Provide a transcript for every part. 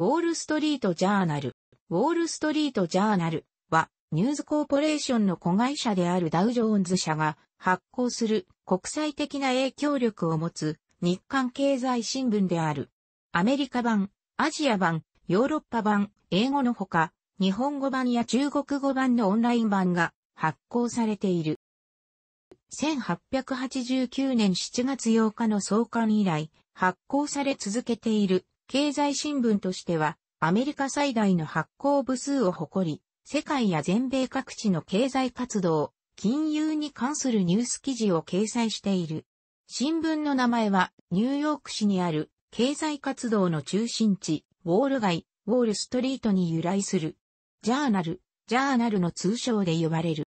ウォールストリートジャーナル。ウォールストリートジャーナルは、ニューズコーポレーションの子会社であるダウジョーンズ社が発行する国際的な影響力を持つ日韓経済新聞である。アメリカ版、アジア版、ヨーロッパ版、英語のほか、日本語版や中国語版のオンライン版が発行されている。1889年7月8日の創刊以来、発行され続けている経済新聞としては、アメリカ最大の発行部数を誇り、世界や全米各地の経済活動、金融に関するニュース記事を掲載している。新聞の名前は、ニューヨーク市にある経済活動の中心地、ウォール街、ウォールストリートに由来する。ジャーナル、ジャーナルの通称で呼ばれる。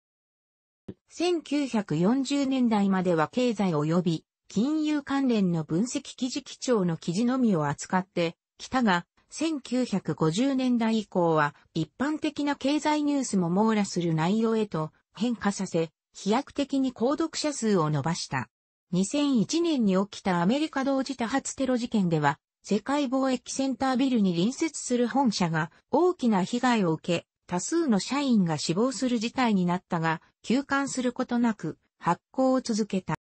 1940年代までは経済及び金融関連の分析記事基調の記事のみを扱って、きたが、1950年代以降は一般的な経済ニュースも網羅する内容へと変化させ、飛躍的に購読者数を伸ばした。2001年に起きたアメリカ同時多発テロ事件では、世界貿易センタービルに隣接する本社が大きな被害を受け、多数の社員が死亡する事態になったが、休館することなく発行を続けた。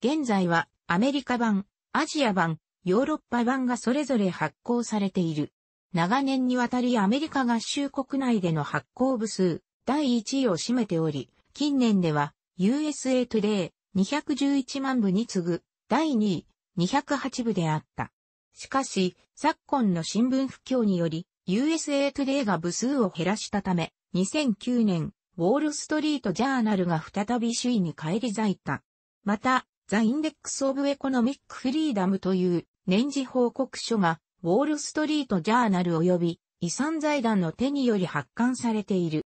現在はアメリカ版、アジア版、ヨーロッパ版がそれぞれ発行されている。長年にわたりアメリカ合衆国内での発行部数、第1位を占めており、近年では、USA Today、211万部に次ぐ、第2位、208部であった。しかし、昨今の新聞不況により、USA Today が部数を減らしたため、2009年、ウォールストリートジャーナルが再び首位に返り咲いた。また、ザ・インデックス・オブ・エコノミック・フリーダムという年次報告書が、ウォール・ストリート・ジャーナル及び遺産財団の手により発刊されている。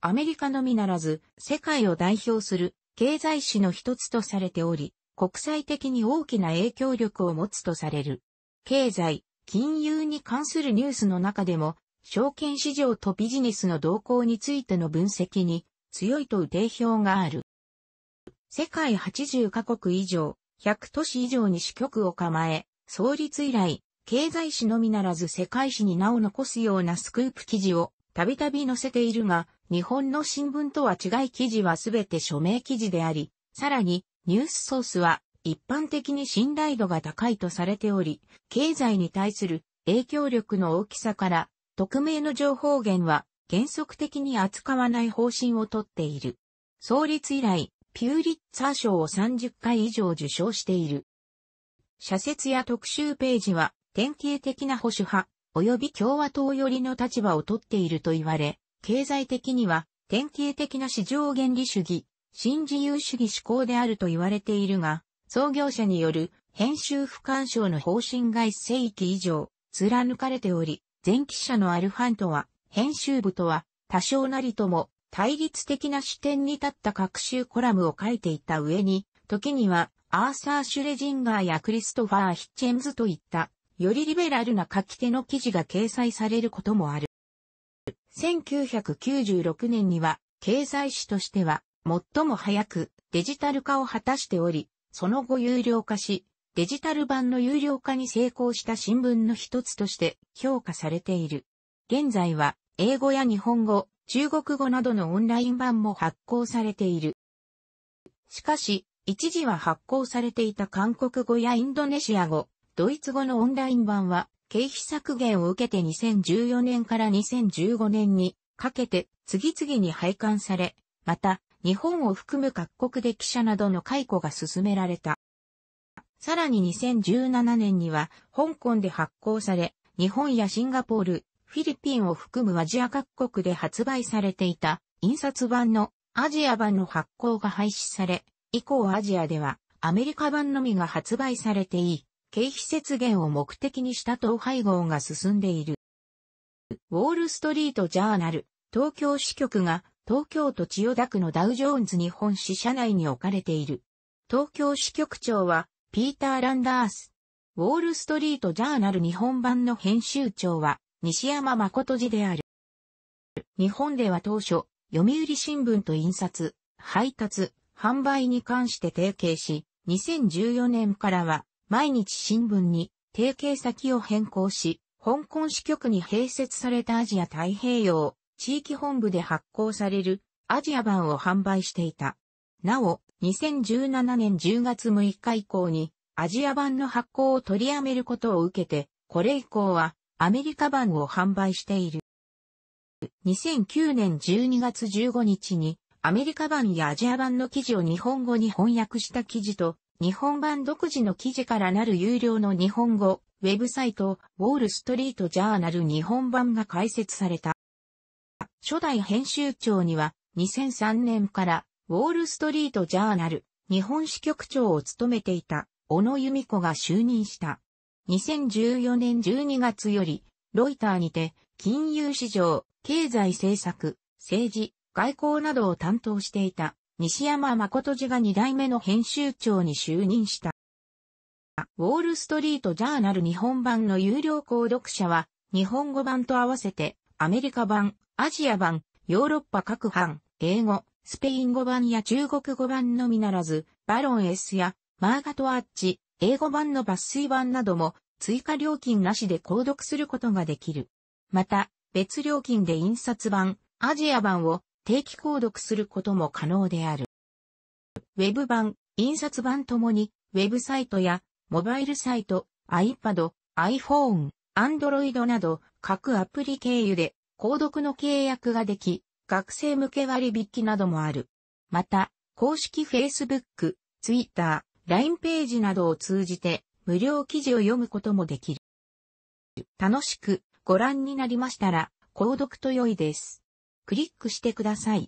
アメリカのみならず、世界を代表する経済史の一つとされており、国際的に大きな影響力を持つとされる。経済、金融に関するニュースの中でも、証券市場とビジネスの動向についての分析に強いと定評がある。世界80カ国以上、100都市以上に支局を構え、創立以来、経済史のみならず世界史に名を残すようなスクープ記事をたびたび載せているが、日本の新聞とは違い記事はすべて署名記事であり、さらにニュースソースは一般的に信頼度が高いとされており、経済に対する影響力の大きさから、匿名の情報源は原則的に扱わない方針をとっている。創立以来、ピューリッツァー賞を30回以上受賞している。社説や特集ページは典型的な保守派及び共和党寄りの立場をとっていると言われ、経済的には典型的な市場原理主義、新自由主義思考であると言われているが、創業者による編集不干渉の方針が一世紀以上貫かれており、前期者のアルファントは編集部とは多少なりとも対立的な視点に立った各種コラムを書いていた上に、時にはアーサー・シュレジンガーやクリストファー・ヒッチェンズといった、よりリベラルな書き手の記事が掲載されることもある。1996年には、経済誌としては、最も早くデジタル化を果たしており、その後有料化し、デジタル版の有料化に成功した新聞の一つとして評価されている。現在は、英語や日本語、中国語などのオンライン版も発行されている。しかし、一時は発行されていた韓国語やインドネシア語、ドイツ語のオンライン版は、経費削減を受けて2014年から2015年にかけて次々に廃刊され、また、日本を含む各国で記者などの解雇が進められた。さらに2017年には、香港で発行され、日本やシンガポール、フィリピンを含むアジア各国で発売されていた印刷版のアジア版の発行が廃止され、以降アジアではアメリカ版のみが発売されていい、経費節減を目的にした統廃合が進んでいる。ウォールストリートジャーナル、東京支局が東京都千代田区のダウジョーンズ日本支社内に置かれている。東京支局長はピーター・ランダース。ウォールストリートジャーナル日本版の編集長は西山誠寺である。日本では当初、読売新聞と印刷、配達、販売に関して提携し、2014年からは毎日新聞に提携先を変更し、香港支局に併設されたアジア太平洋地域本部で発行されるアジア版を販売していた。なお、2017年10月6日以降にアジア版の発行を取りやめることを受けて、これ以降はアメリカ版を販売している。2009年12月15日にアメリカ版やアジア版の記事を日本語に翻訳した記事と日本版独自の記事からなる有料の日本語ウェブサイトウォールストリートジャーナル日本版が開設された。初代編集長には2003年からウォールストリートジャーナル日本支局長を務めていた小野由美子が就任した。2014年12月より、ロイターにて、金融市場、経済政策、政治、外交などを担当していた、西山誠氏が2代目の編集長に就任した。ウォールストリートジャーナル日本版の有料購読者は、日本語版と合わせて、アメリカ版、アジア版、ヨーロッパ各版、英語、スペイン語版や中国語版のみならず、バロン S やマーガトアッチ、英語版の抜粋版なども追加料金なしで購読することができる。また、別料金で印刷版、アジア版を定期購読することも可能である。ウェブ版、印刷版ともに、ウェブサイトや、モバイルサイト、iPad、iPhone、Android など、各アプリ経由で、購読の契約ができ、学生向け割引などもある。また、公式 Facebook、Twitter、LINE ページなどを通じて無料記事を読むこともできる。楽しくご覧になりましたら、購読と良いです。クリックしてください。